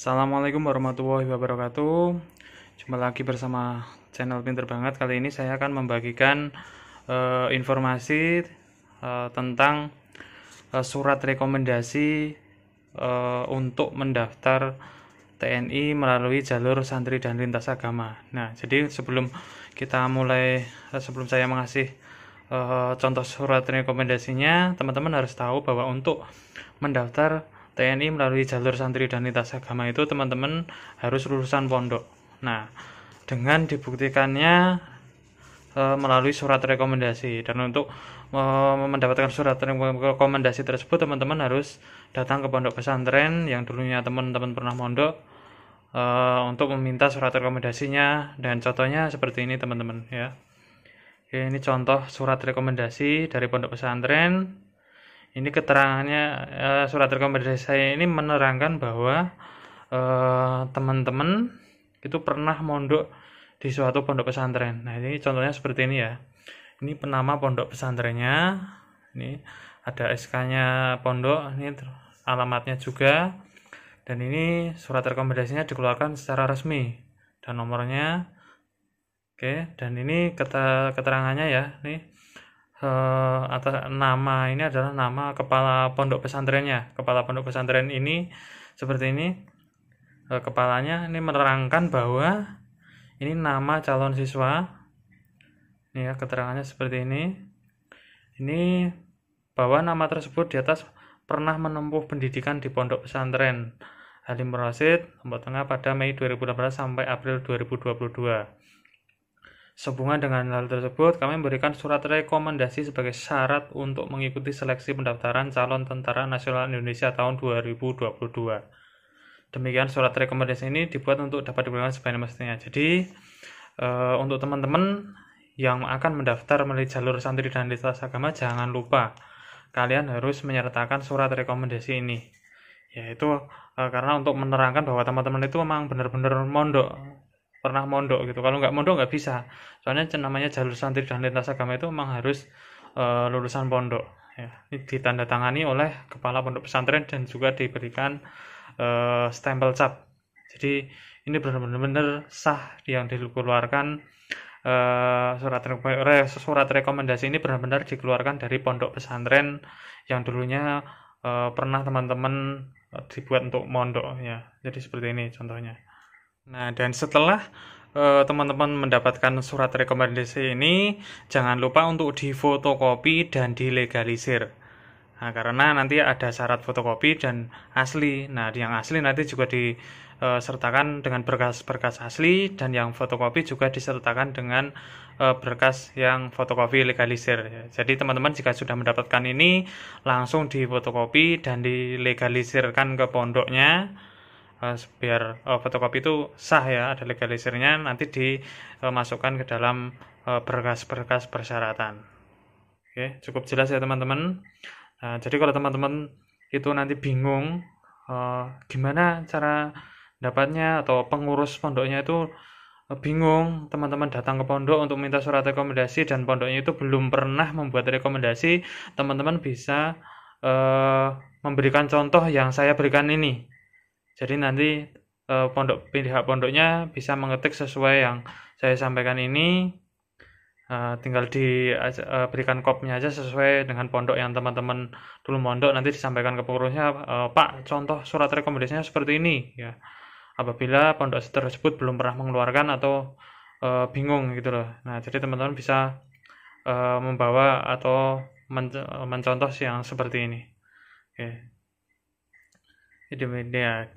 Assalamualaikum warahmatullahi wabarakatuh. Jumpa lagi bersama channel Pinter Banget. Kali ini saya akan membagikan uh, informasi uh, tentang uh, surat rekomendasi uh, untuk mendaftar TNI melalui jalur santri dan lintas agama. Nah, jadi sebelum kita mulai, sebelum saya mengasih uh, contoh surat rekomendasinya, teman-teman harus tahu bahwa untuk mendaftar TNI melalui jalur santri dan lintas agama itu teman-teman harus lulusan pondok. Nah, dengan dibuktikannya e, melalui surat rekomendasi dan untuk e, mendapatkan surat rekomendasi tersebut teman-teman harus datang ke pondok pesantren yang dulunya teman-teman pernah mondok e, untuk meminta surat rekomendasinya dan contohnya seperti ini teman-teman ya. Ini contoh surat rekomendasi dari pondok pesantren ini keterangannya uh, surat rekomendasi saya ini menerangkan bahwa eh, teman-teman uh, itu pernah mondok di suatu pondok pesantren. Nah ini contohnya seperti ini ya. Ini penama pondok pesantrennya. Ini ada SK-nya pondok. Ini alamatnya juga. Dan ini surat rekomendasinya dikeluarkan secara resmi dan nomornya. Oke, dan ini keterangannya ya. Nih uh, atas nama ini adalah nama kepala pondok pesantrennya. Kepala pondok pesantren ini seperti ini uh, kepalanya ini menerangkan bahwa ini nama calon siswa. Ini ya keterangannya seperti ini. Ini bahwa nama tersebut di atas pernah menempuh pendidikan di pondok pesantren Halim rasid Lombok Tengah pada Mei 2018 sampai April 2022 Sehubungan dengan hal tersebut, kami memberikan surat rekomendasi sebagai syarat untuk mengikuti seleksi pendaftaran calon Tentara Nasional Indonesia tahun 2022. Demikian surat rekomendasi ini dibuat untuk dapat digunakan sebagai mestinya. Jadi, e, untuk teman-teman yang akan mendaftar melalui jalur santri dan lintas agama, jangan lupa kalian harus menyertakan surat rekomendasi ini. Yaitu e, karena untuk menerangkan bahwa teman-teman itu memang benar-benar mondok pernah mondok gitu kalau nggak mondok nggak bisa soalnya namanya jalur santri dan lintas agama itu memang harus e, lulusan pondok ya ini ditandatangani oleh kepala pondok pesantren dan juga diberikan e, stempel cap jadi ini benar-benar sah yang dikeluarkan e, surat re, surat rekomendasi ini benar-benar dikeluarkan dari pondok pesantren yang dulunya e, pernah teman-teman dibuat untuk mondok ya jadi seperti ini contohnya Nah, dan setelah eh, teman-teman uh, mendapatkan surat rekomendasi ini, jangan lupa untuk difotokopi dan dilegalisir. Nah, karena nanti ada syarat fotokopi dan asli. Nah, yang asli nanti juga eh, disertakan dengan berkas-berkas asli dan yang fotokopi juga disertakan dengan eh, berkas yang fotokopi legalisir. Jadi teman-teman jika sudah mendapatkan ini langsung difotokopi dan dilegalisirkan ke pondoknya pas biar uh, fotokopi itu sah ya ada legalisirnya nanti dimasukkan ke dalam eh, berkas-berkas uh, persyaratan oke cukup jelas ya teman-teman uh, jadi kalau teman-teman itu nanti bingung uh, gimana cara dapatnya atau pengurus pondoknya itu bingung teman-teman datang ke pondok untuk minta surat rekomendasi dan pondoknya itu belum pernah membuat rekomendasi teman-teman bisa uh, memberikan contoh yang saya berikan ini jadi nanti eh, pondok pihak pondoknya bisa mengetik sesuai yang saya sampaikan ini. Eh, tinggal diberikan eh, kopnya aja sesuai dengan pondok yang teman-teman dulu mondok nanti disampaikan ke pengurusnya eh, Pak contoh surat rekomendasinya seperti ini ya apabila pondok tersebut belum pernah mengeluarkan atau eh, bingung gitu loh nah jadi teman-teman bisa eh, membawa atau mencontoh yang seperti ini oke okay. Ya,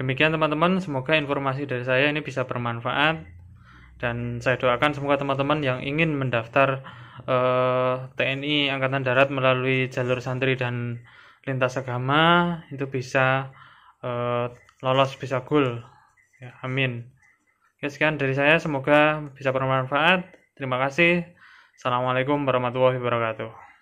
demikian teman-teman, semoga informasi dari saya ini bisa bermanfaat dan saya doakan semoga teman-teman yang ingin mendaftar eh, TNI Angkatan Darat melalui jalur santri dan lintas agama itu bisa eh, lolos bisa gul. Ya, amin. Oke, ya, sekian dari saya, semoga bisa bermanfaat. Terima kasih. Assalamualaikum warahmatullahi wabarakatuh.